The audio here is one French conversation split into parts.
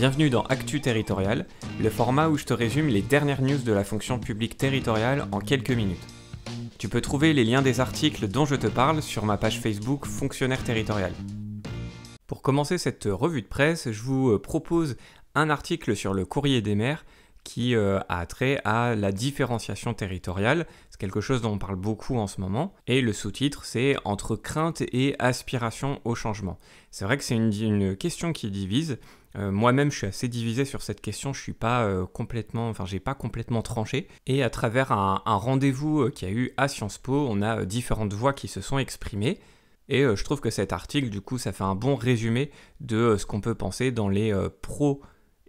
Bienvenue dans Actu Territorial, le format où je te résume les dernières news de la fonction publique territoriale en quelques minutes. Tu peux trouver les liens des articles dont je te parle sur ma page Facebook Fonctionnaire Territorial. Pour commencer cette revue de presse, je vous euh, propose un article sur le courrier des maires qui euh, a trait à la différenciation territoriale. C'est quelque chose dont on parle beaucoup en ce moment. Et le sous-titre, c'est Entre crainte et aspiration au changement. C'est vrai que c'est une question qui divise euh, moi-même, je suis assez divisé sur cette question. Je suis pas euh, complètement, enfin, j'ai pas complètement tranché. Et à travers un, rendez-vous euh, qu'il y a eu à Sciences Po, on a différentes voix qui se sont exprimées. Et je trouve que cet article, du coup, ça fait un bon résumé de ce qu'on peut penser dans les pros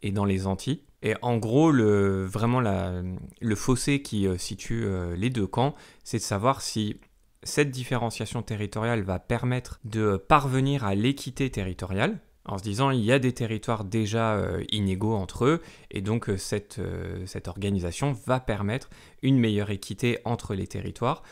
et dans les anti. Et en gros, vraiment le fossé qui situe les deux camps, c'est de savoir si cette différenciation territoriale va permettre de parvenir à l'équité territoriale, en se disant il y a des territoires déjà euh, inégaux entre eux, et donc euh, euh, cette, organisation va permettre une meilleure équité entre les territoires,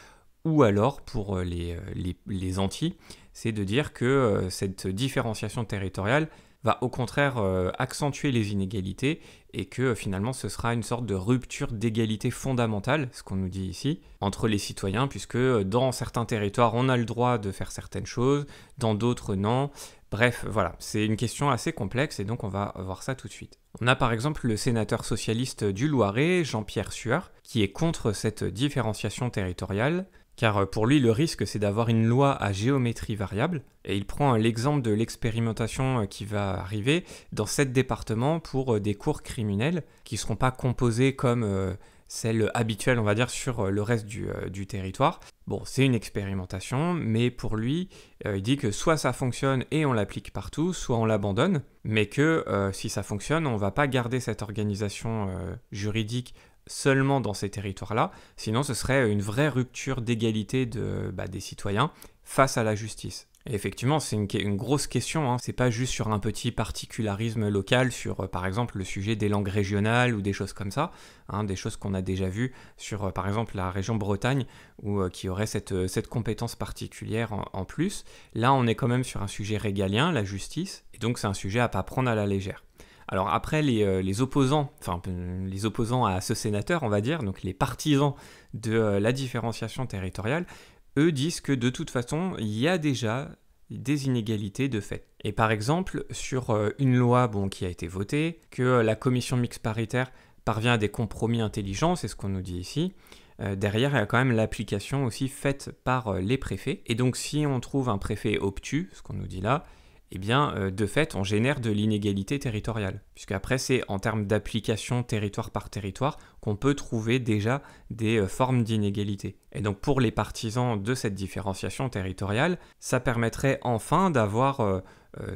ou alors pour les, les, les Antilles, c'est de dire que cette différenciation territoriale va au contraire euh, accentuer les inégalités et que euh, finalement ce sera une sorte de rupture d'égalité fondamentale, ce qu'on nous dit ici, entre les citoyens, puisque euh, dans certains territoires on a le droit de faire certaines choses, dans d'autres non. Bref, voilà, c'est une question assez complexe et donc on va voir ça tout de suite. On a par exemple le sénateur socialiste du Loiret, Jean-Pierre Sueur, qui est contre cette différenciation territoriale car euh, pour lui le risque c'est d'avoir une loi à géométrie variable, et il prend euh, l'exemple de l'expérimentation euh, qui va arriver dans sept départements pour des cours criminels qui ne seront pas composés comme celles habituelles, on va dire sur le reste du, territoire. Bon, c'est une expérimentation, mais pour lui, il dit que soit ça fonctionne et on l'applique partout, soit on l'abandonne, mais que si ça fonctionne, on ne va pas garder cette organisation juridique seulement dans ces territoires-là, sinon ce serait une vraie rupture d'égalité bah, des citoyens face à la justice. effectivement, c'est une, grosse question, hein. c'est pas juste sur un petit particularisme local, sur euh, par exemple le sujet des langues régionales ou des choses comme ça, hein, des choses qu'on a déjà vues sur euh, par exemple la région Bretagne, où, euh, qui aurait cette, compétence particulière en, en plus. Là, on est quand même sur un sujet régalien, la justice, et donc c'est un sujet à pas prendre à la légère. Alors après, les, euh, opposants, enfin euh, les opposants à ce sénateur, on va dire, donc les partisans de euh, la différenciation territoriale, eux disent que de toute façon, il y a déjà des inégalités de fait. Et par exemple, sur une loi bon, qui a été votée, que la commission mixte paritaire parvient à des compromis intelligents, c'est ce qu'on nous dit ici, derrière, il y a quand même l'application aussi faite par les préfets. Et donc, si on trouve un préfet obtus, ce qu'on nous dit là, eh bien, euh, de fait, on génère de l'inégalité territoriale, puisque après, c'est en termes d'application territoire par territoire qu'on peut trouver déjà des euh, formes d'inégalité. Et donc, pour les partisans de cette différenciation territoriale, ça permettrait enfin d'avoir euh,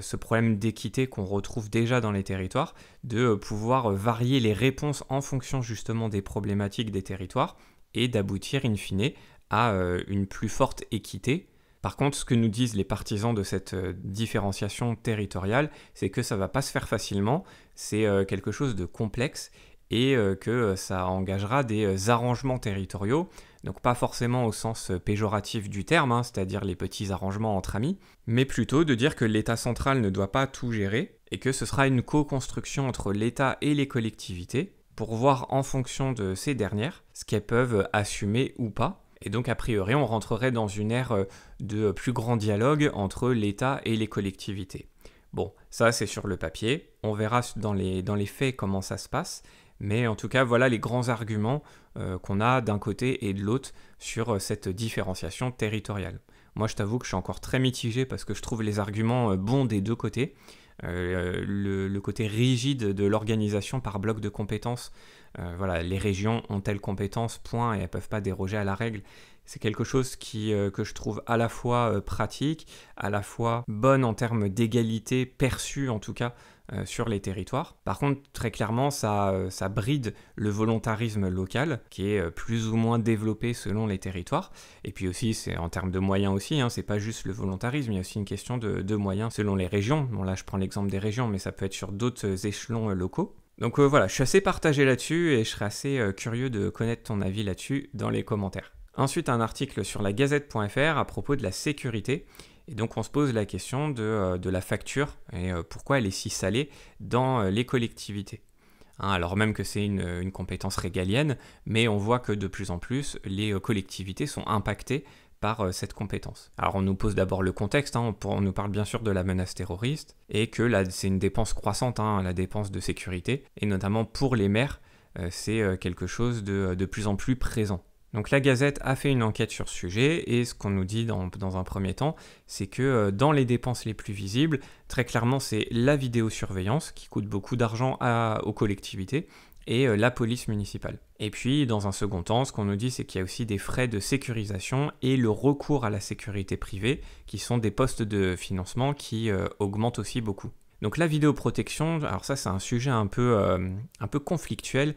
ce problème d'équité qu'on retrouve déjà dans les territoires, de pouvoir varier les réponses en fonction justement des problématiques des territoires et d'aboutir in fine à une plus forte équité par contre, ce que nous disent les partisans de cette euh, différenciation territoriale, c'est que ça ne va pas se faire facilement, c'est euh, quelque chose de complexe et euh, que ça engagera des arrangements territoriaux, donc pas forcément au sens péjoratif du terme, hein, c'est-à-dire les petits arrangements entre amis, mais plutôt de dire que l'État central ne doit pas tout gérer et que ce sera une co-construction entre l'État et les collectivités pour voir en fonction de ces dernières ce qu'elles peuvent assumer ou pas, et donc, a priori, on rentrerait dans une ère euh, de plus grand dialogue entre l'État et les collectivités. Bon, ça c'est sur le papier, on verra dans les, faits comment ça se passe, mais en tout cas, voilà les grands arguments euh, qu'on a d'un côté et de l'autre sur euh, cette différenciation territoriale. Moi, je t'avoue que je suis encore très mitigé parce que je trouve les arguments bons des deux côtés. Euh, le, côté rigide de l'organisation par bloc de compétences. Euh, voilà, les régions ont telles compétences, point, et elles ne peuvent pas déroger à la règle. C'est quelque chose qui, euh, que je trouve à la fois euh, pratique, à la fois bonne en termes d'égalité perçue en tout cas euh, sur les territoires. Par contre, très clairement, ça, ça bride le volontarisme local qui est plus ou moins développé selon les territoires. Et puis aussi, c'est en termes de moyens aussi, hein, c'est pas juste le volontarisme, il y a aussi une question de, moyens selon les régions. Bon là, je prends l'exemple des régions, mais ça peut être sur d'autres échelons locaux. Donc voilà, je suis assez partagé là-dessus et je serais assez curieux de connaître ton avis là-dessus dans les commentaires. Ensuite, un article sur la gazette.fr à propos de la sécurité. Et donc, on se pose la question de, euh, la facture et euh, pourquoi elle est si salée dans euh, les collectivités. Hein. alors même que c'est une, compétence régalienne, mais on voit que de plus en plus, les collectivités sont impactées par cette compétence. Alors on nous pose d'abord le contexte, hein. on, nous parle bien sûr de la menace terroriste, et que c'est une dépense croissante, hein, la dépense de sécurité, et notamment pour les maires, c'est quelque chose de, de plus en plus présent. Donc la Gazette a fait une enquête sur ce sujet et ce qu'on nous dit dans, un premier temps, c'est que euh, dans les dépenses les plus visibles, très clairement c'est la vidéosurveillance qui coûte beaucoup d'argent aux collectivités et euh, la police municipale. Et puis dans un second temps, ce qu'on nous dit c'est qu'il y a aussi des frais de sécurisation et le recours à la sécurité privée qui sont des postes de financement qui euh, augmentent aussi beaucoup. Donc la vidéoprotection, alors ça c'est un sujet un peu, un peu conflictuel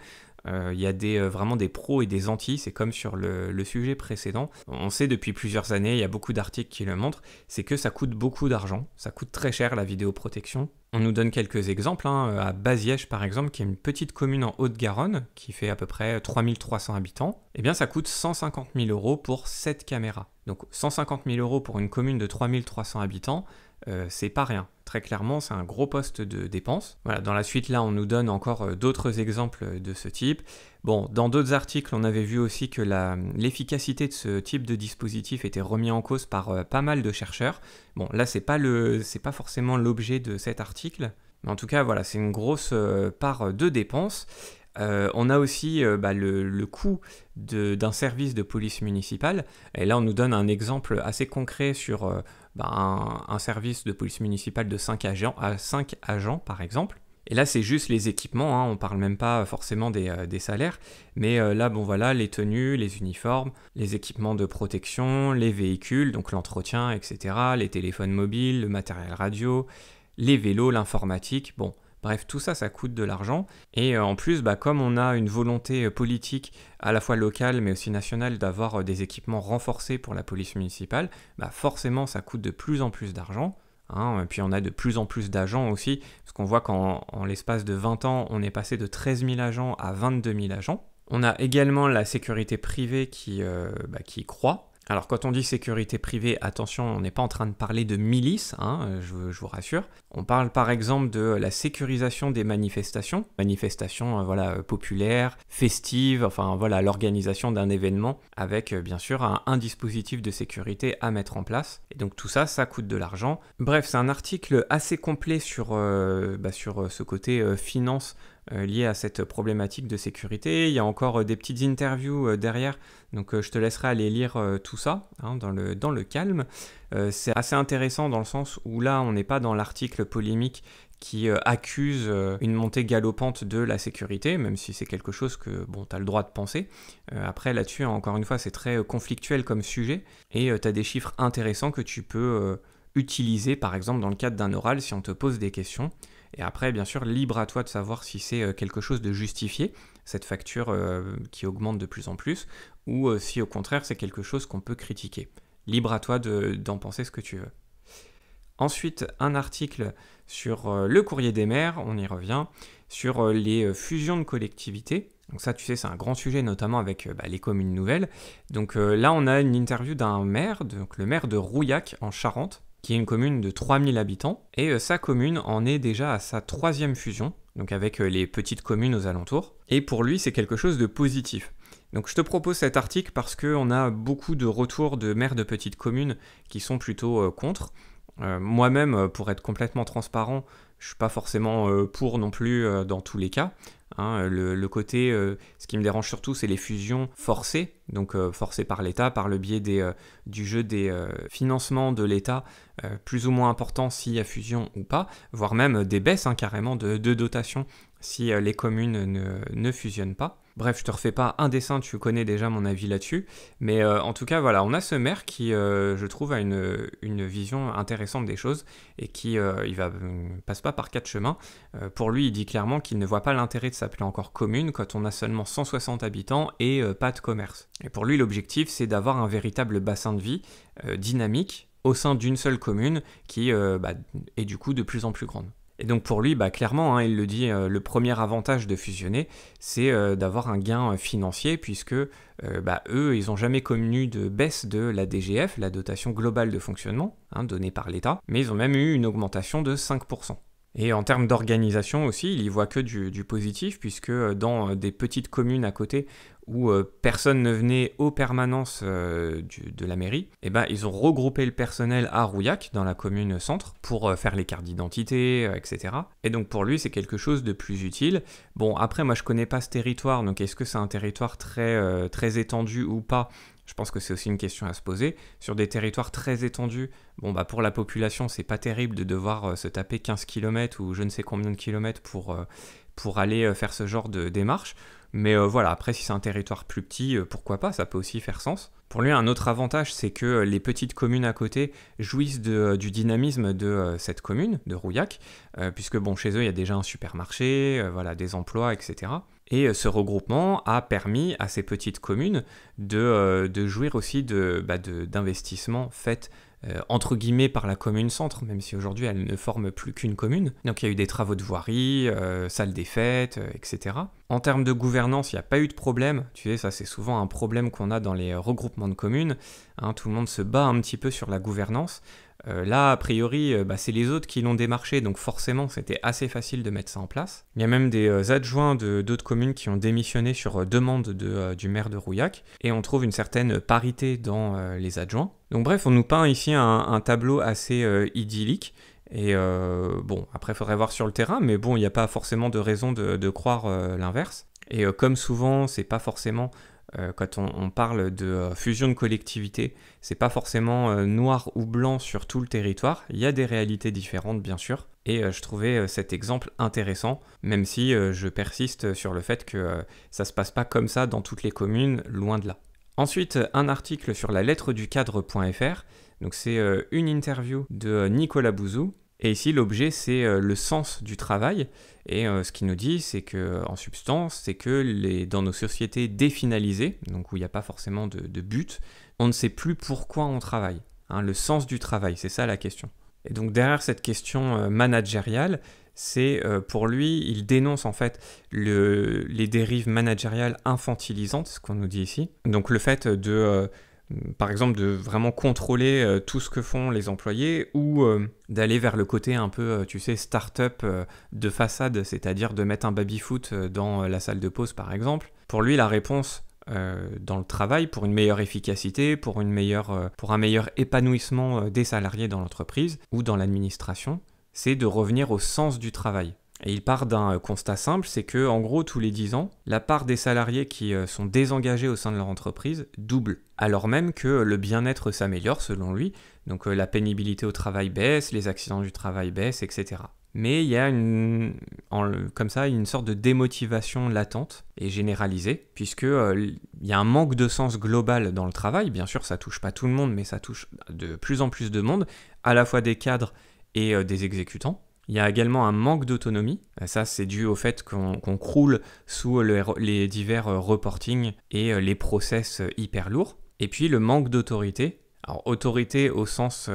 euh, il y a des, euh, vraiment des pros et des anti, c'est comme sur le, sujet précédent. On sait depuis plusieurs années, il y a beaucoup d'articles qui le montrent, c'est que ça coûte beaucoup d'argent, ça coûte très cher la vidéoprotection. On nous donne quelques exemples, hein. euh, à Baziège par exemple, qui est une petite commune en Haute-Garonne, qui fait à peu près 3300 habitants, et eh bien ça coûte 150 000 euros pour cette caméra. Donc 150 000 euros pour une commune de 3300 habitants, euh, c'est pas rien. Très clairement, c'est un gros poste de dépense. Voilà, dans la suite, là, on nous donne encore euh, d'autres exemples euh, de ce type. Bon, dans d'autres articles, on avait vu aussi que l'efficacité de ce type de dispositif était remis en cause par pas mal de chercheurs. Bon, là, c'est pas, pas forcément l'objet de cet article. Mais en tout cas, voilà, c'est une grosse part de dépenses. Euh, on a aussi euh, bah, le, coût d'un service de police municipale. Et là, on nous donne un exemple assez concret sur euh, bah, un, service de police municipale de 5 agents, à 5 agents, par exemple. Et là, c'est juste les équipements, hein. on ne parle même pas forcément des, des salaires. Mais là, bon voilà, les tenues, les uniformes, les équipements de protection, les véhicules, donc l'entretien, etc., les téléphones mobiles, le matériel radio, les vélos, l'informatique. Bon, Bref, tout ça, ça coûte de l'argent. Et euh, en plus, bah, comme on a une volonté euh, politique à la fois locale mais aussi nationale d'avoir euh, des équipements renforcés pour la police municipale, bah, forcément, ça coûte de plus en plus d'argent. Hein. et puis on a de plus en plus d'agents aussi, parce qu'on voit qu'en l'espace de 20 ans, on est passé de 13 000 agents à 22 000 agents. On a également la sécurité privée qui, bah, qui croît. Alors quand on dit sécurité privée, attention, on n'est pas en train de parler de milice, hein, je, vous rassure. On parle par exemple de la sécurisation des manifestations, manifestations euh, voilà, euh, populaires, festives, enfin voilà, l'organisation d'un événement avec euh, bien sûr un, dispositif de sécurité à mettre en place. Et donc tout ça, ça coûte de l'argent. Bref, c'est un article assez complet sur, bah, sur ce côté finance lié à cette problématique de sécurité. Il y a encore des petites interviews derrière, donc je te laisserai aller lire tout ça hein, dans, le, dans le calme. Euh, c'est assez intéressant dans le sens où là, on n'est pas dans l'article polémique qui euh, accuse euh, une montée galopante de la sécurité, même si c'est quelque chose que, bon, as le droit de penser. après, là-dessus, hein, encore une fois, c'est très conflictuel comme sujet, et tu as des chiffres intéressants que tu peux utiliser, par exemple, dans le cadre d'un oral, si on te pose des questions. Et après, bien sûr, libre à toi de savoir si c'est quelque chose de justifié, cette facture qui augmente de plus en plus, ou si au contraire c'est quelque chose qu'on peut critiquer. Libre à toi d'en penser ce que tu veux. Ensuite, un article sur euh, le courrier des maires, on y revient, sur euh, les euh, fusions de collectivités. Donc ça, tu sais, c'est un grand sujet, notamment avec bah, les communes nouvelles. Donc là, on a une interview d'un maire, donc le maire de Rouillac, en Charente, qui est une commune de 3000 habitants. Et sa commune en est déjà à sa troisième fusion, donc avec les petites communes aux alentours. Et pour lui, c'est quelque chose de positif. Donc je te propose cet article parce qu'on a beaucoup de retours de maires de petites communes qui sont plutôt euh, contre. Euh, moi-même, euh, pour être complètement transparent, je suis pas forcément pour non plus dans tous les cas. Hein. le, côté, ce qui me dérange surtout, c'est les fusions forcées, donc forcées par l'État, par le biais du jeu des financements de l'État, plus ou moins importants s'il y a fusion ou pas, voire même des baisses hein, carrément de, dotation si les communes ne fusionnent pas. Bref, je te refais pas un dessin, tu connais déjà mon avis là-dessus. Mais euh, en tout cas, voilà, on a ce maire qui, euh, je trouve, a une, vision intéressante des choses et qui euh, il va, passe pas par quatre chemins. pour lui, il dit clairement qu'il ne voit pas l'intérêt de s'appeler encore commune quand on a seulement 160 habitants et pas de commerce. Et pour lui, l'objectif, c'est d'avoir un véritable bassin de vie dynamique au sein d'une seule commune qui bah, est du coup de plus en plus grande. Et donc pour lui, bah, clairement, hein, il le dit, euh, le premier avantage de fusionner, c'est euh, d'avoir un gain euh, financier, puisque bah, eux, ils n'ont jamais connu de baisse de la DGF, la dotation globale de fonctionnement, hein, donnée par l'État, mais ils ont même eu une augmentation de 5%. Et en termes d'organisation aussi, il y voit que du, positif, puisque dans des petites communes à côté, où euh, personne ne venait aux permanences euh, de la mairie, et eh ben ils ont regroupé le personnel à Rouillac, dans la commune centre, pour euh, faire les cartes d'identité, etc. Et donc pour lui, c'est quelque chose de plus utile. Bon, après, moi je connais pas ce territoire, donc est-ce que c'est un territoire très, très étendu ou pas je pense que c'est aussi une question à se poser. Sur des territoires très étendus, bon bah pour la population, c'est pas terrible de devoir se taper 15 km ou je ne sais combien de kilomètres pour, pour aller faire ce genre de démarche. Mais euh, voilà, après, si c'est un territoire plus petit, euh, pourquoi pas, ça peut aussi faire sens. Pour lui, un autre avantage, c'est que euh, les petites communes à côté jouissent du dynamisme de cette commune, de Rouillac, puisque bon, chez eux, il y a déjà un supermarché, voilà, des emplois, etc. Et ce regroupement a permis à ces petites communes de, jouir aussi bah, d'investissements faits euh, entre guillemets par la commune centre, même si aujourd'hui elle ne forme plus qu'une commune. Donc il y a eu des travaux de voirie, euh, salle des fêtes, euh, etc. En termes de gouvernance, il n'y a pas eu de problème. Tu sais, ça c'est souvent un problème qu'on a dans les regroupements de communes. Hein. tout le monde se bat un petit peu sur la gouvernance. là, a priori, bah, c'est les autres qui l'ont démarché, donc forcément, c'était assez facile de mettre ça en place. Il y a même des adjoints de d'autres communes qui ont démissionné sur demande du maire de Rouillac, et on trouve une certaine parité dans les adjoints. Donc bref, on nous peint ici un, tableau assez euh, idyllique. Et euh, bon, après, il faudrait voir sur le terrain, mais bon, il n'y a pas forcément de raison de, croire euh, l'inverse. Et comme souvent, c'est pas forcément quand on, on, parle de fusion de collectivité, c'est pas forcément noir ou blanc sur tout le territoire. Il y a des réalités différentes, bien sûr. Et je trouvais cet exemple intéressant, même si je persiste sur le fait que ça se passe pas comme ça dans toutes les communes, loin de là. Ensuite, un article sur la lettre du cadre.fr. Donc c'est euh, une interview de euh, Nicolas Bouzou. Et ici, l'objet, c'est euh, le sens du travail. Et ce qu'il nous dit, c'est que, en substance, c'est que dans nos sociétés définalisées, donc où il n'y a pas forcément de, but, on ne sait plus pourquoi on travaille. Hein, le sens du travail, c'est ça la question. Et donc derrière cette question managériale, c'est euh, pour lui, il dénonce en fait les dérives managériales infantilisantes, ce qu'on nous dit ici. Donc le fait de, euh, par exemple, de vraiment contrôler euh, tout ce que font les employés ou d'aller vers le côté un peu, tu sais, start-up de façade, c'est-à-dire de mettre un baby-foot dans la salle de pause par exemple. Pour lui, la réponse dans le travail pour une meilleure efficacité, pour un meilleur épanouissement des salariés dans l'entreprise ou dans l'administration, c'est de revenir au sens du travail. Et il part d'un euh, constat simple, c'est que en gros tous les 10 ans, la part des salariés qui euh, sont désengagés au sein de leur entreprise double, alors même que euh, le bien-être s'améliore selon lui, donc la pénibilité au travail baisse, les accidents du travail baissent, etc. Mais il y a une, comme ça une sorte de démotivation latente et généralisée, puisque il y a un manque de sens global dans le travail. Bien sûr, ça touche pas tout le monde, mais ça touche de plus en plus de monde, à la fois des cadres et euh, des exécutants. Il y a également un manque d'autonomie. Euh, ça, c'est dû au fait qu'on croule sous les divers euh, reporting et les process hyper lourds. Et puis le manque d'autorité. Alors autorité au sens,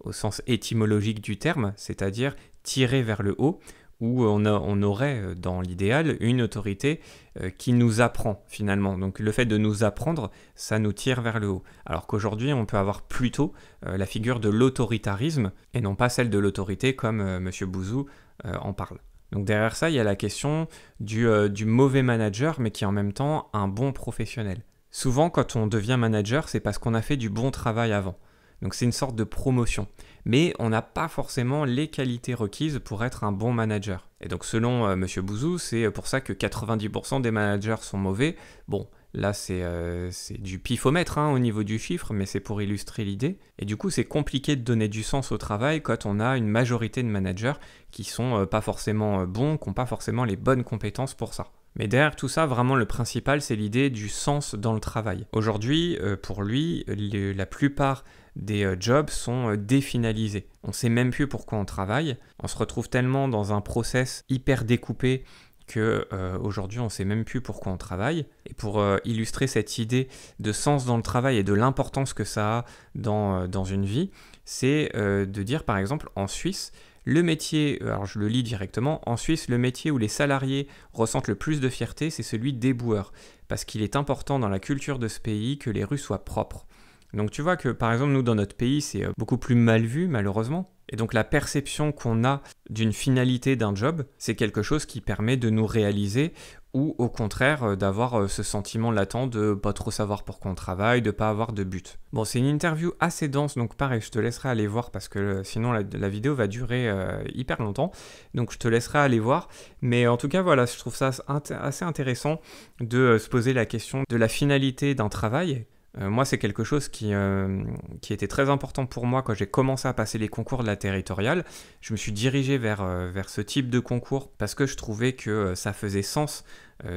au sens étymologique du terme, c'est-à-dire tirer vers le haut où euh, on, aurait euh, dans l'idéal une autorité euh, qui nous apprend finalement. Donc le fait de nous apprendre, ça nous tire vers le haut. Alors qu'aujourd'hui, on peut avoir plutôt la figure de l'autoritarisme et non pas celle de l'autorité comme M. Bouzou en parle. Donc derrière ça, il y a la question du, du mauvais manager, mais qui est en même temps un bon professionnel. Souvent, quand on devient manager, c'est parce qu'on a fait du bon travail avant. Donc c'est une sorte de promotion. Mais on n'a pas forcément les qualités requises pour être un bon manager. Et donc selon M. Euh, Monsieur Bouzou, c'est euh, pour ça que 90% des managers sont mauvais. Bon, Là, c'est euh, du pifomètre hein, au niveau du chiffre, mais c'est pour illustrer l'idée. Et du coup, c'est compliqué de donner du sens au travail quand on a une majorité de managers qui sont pas forcément bons, qui n'ont pas forcément les bonnes compétences pour ça. Mais derrière tout ça, vraiment le principal, c'est l'idée du sens dans le travail. Aujourd'hui, pour lui, la plupart des euh, jobs sont euh, définalisés. On sait même plus pourquoi on travaille. On se retrouve tellement dans un process hyper découpé que euh, aujourd'hui on sait même plus pourquoi on travaille. Et pour illustrer cette idée de sens dans le travail et de l'importance que ça a dans, une vie, c'est de dire par exemple en Suisse, le métier, alors je le lis directement, en Suisse, le métier où les salariés ressentent le plus de fierté, c'est celui des boueurs, parce qu'il est important dans la culture de ce pays que les rues soient propres. Donc tu vois que par exemple nous dans notre pays c'est euh, beaucoup plus mal vu malheureusement. Et donc la perception qu'on a d'une finalité d'un job, c'est quelque chose qui permet de nous réaliser ou au contraire euh, d'avoir euh, ce sentiment latent de pas trop savoir pourquoi on travaille, de pas avoir de but. Bon, c'est une interview assez dense, donc pareil, je te laisserai aller voir parce que sinon la, vidéo va durer hyper longtemps, donc je te laisserai aller voir. Mais en tout cas, voilà, je trouve ça assez intéressant de se poser la question de la finalité d'un travail euh, moi, c'est quelque chose qui, euh, qui, était très important pour moi quand j'ai commencé à passer les concours de la territoriale. Je me suis dirigé vers, euh, vers ce type de concours parce que je trouvais que ça faisait sens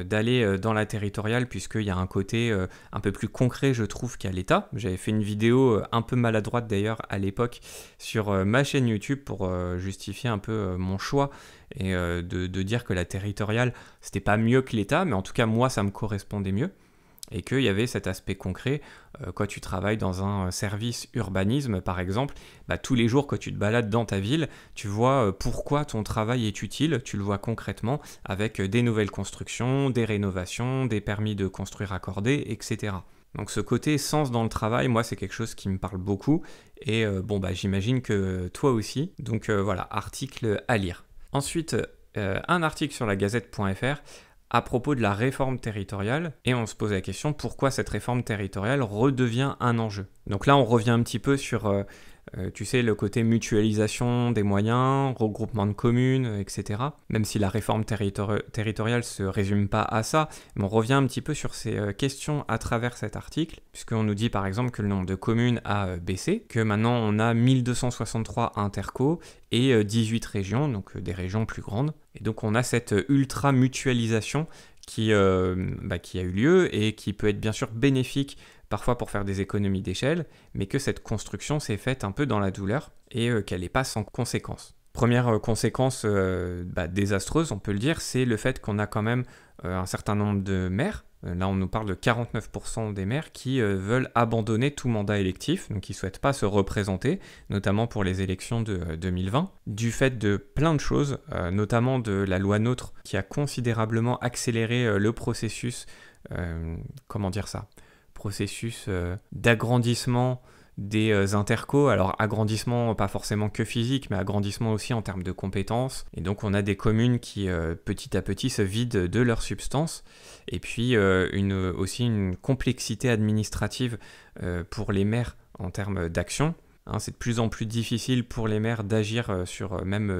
d'aller dans la territoriale puisqu'il y a un côté un peu plus concret, je trouve, qu'à l'État. J'avais fait une vidéo un peu maladroite d'ailleurs à l'époque sur ma chaîne YouTube pour justifier un peu mon choix et de, de dire que la territoriale, c'était pas mieux que l'État, mais en tout cas, moi, ça me correspondait mieux et qu'il y avait cet aspect concret. Euh, quand tu travailles dans un euh, service urbanisme, par exemple, bah, tous les jours que tu te balades dans ta ville, tu vois euh, pourquoi ton travail est utile, tu le vois concrètement avec des nouvelles constructions, des rénovations, des permis de construire accordés, etc. Donc ce côté sens dans le travail, moi c'est quelque chose qui me parle beaucoup et bon bah j'imagine que toi aussi. Donc voilà, article à lire. Ensuite, un article sur la gazette.fr à propos de la réforme territoriale et on se pose la question pourquoi cette réforme territoriale redevient un enjeu. Donc là, on revient un petit peu sur euh, euh, tu sais, le côté mutualisation des moyens, regroupement de communes, etc. Même si la réforme territoriale se résume pas à ça, on revient un petit peu sur ces euh, questions à travers cet article, puisqu'on nous dit par exemple que le nombre de communes a euh, baissé, que maintenant on a 1263 interco et 18 régions, donc des régions plus grandes. Et donc on a cette ultra-mutualisation qui, bah, qui a eu lieu et qui peut être bien sûr bénéfique parfois pour faire des économies d'échelle, mais que cette construction s'est faite un peu dans la douleur et euh, qu'elle n'est pas sans conséquences. Première euh, conséquence euh, bah, désastreuse, on peut le dire, c'est le fait qu'on a quand même un certain nombre de maires. Là, on nous parle de 49% des maires qui veulent abandonner tout mandat électif, donc qui ne souhaitent pas se représenter, notamment pour les élections de 2020, du fait de plein de choses, notamment de la loi NOTRe qui a considérablement accéléré le processus, comment dire ça, processus euh, d'agrandissement des euh, intercos, alors agrandissement pas forcément que physique, mais agrandissement aussi en termes de compétences. Et donc on a des communes qui euh, petit à petit se vident de leur substance, et puis une, aussi une complexité administrative pour les maires en termes d'action. Hein, c'est de plus en plus difficile pour les maires d'agir sur même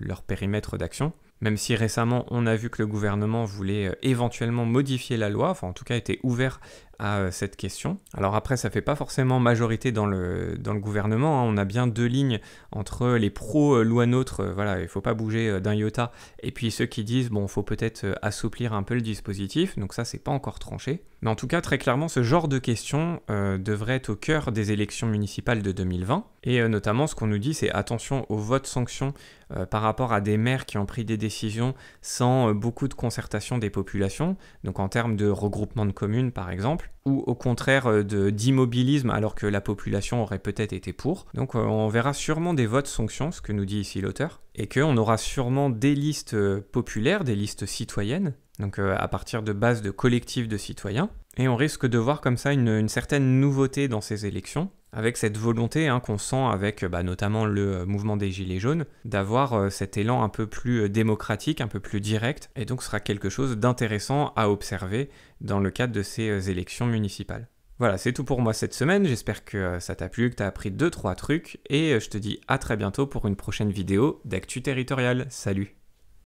leur périmètre d'action. Même si récemment on a vu que le gouvernement voulait éventuellement modifier la loi, enfin en tout cas était ouvert à euh, cette question. Alors après, ça fait pas forcément majorité dans le, dans le gouvernement. Hein. On a bien deux lignes entre les pro-loi euh, nôtre, euh, voilà, il faut pas bouger d'un iota, et puis ceux qui disent, bon, faut peut-être assouplir un peu le dispositif. Donc ça, c'est pas encore tranché. Mais en tout cas, très clairement, ce genre de questions devrait être au cœur des élections municipales de 2020. Et notamment, ce qu'on nous dit, c'est attention au vote sanction par rapport à des maires qui ont pris des décisions sans beaucoup de concertation des populations, donc en termes de regroupement de communes, par exemple ou au contraire euh, d'immobilisme alors que la population aurait peut-être été pour. Donc euh, on verra sûrement des votes sanctions, ce que nous dit ici l'auteur, et qu'on aura sûrement des listes euh, populaires, des listes citoyennes, donc à partir de bases de collectifs de citoyens, et on risque de voir comme ça une, une certaine nouveauté dans ces élections, avec cette volonté hein, qu'on sent avec bah, notamment le euh, mouvement des Gilets jaunes, d'avoir euh, cet élan un peu plus euh, démocratique, un peu plus direct, et donc ce sera quelque chose d'intéressant à observer dans le cadre de ces élections municipales. Voilà, c'est tout pour moi cette semaine, j'espère que ça t'a plu, que t'as appris 2-3 trucs, et je te dis à très bientôt pour une prochaine vidéo d'actu Territorial, Salut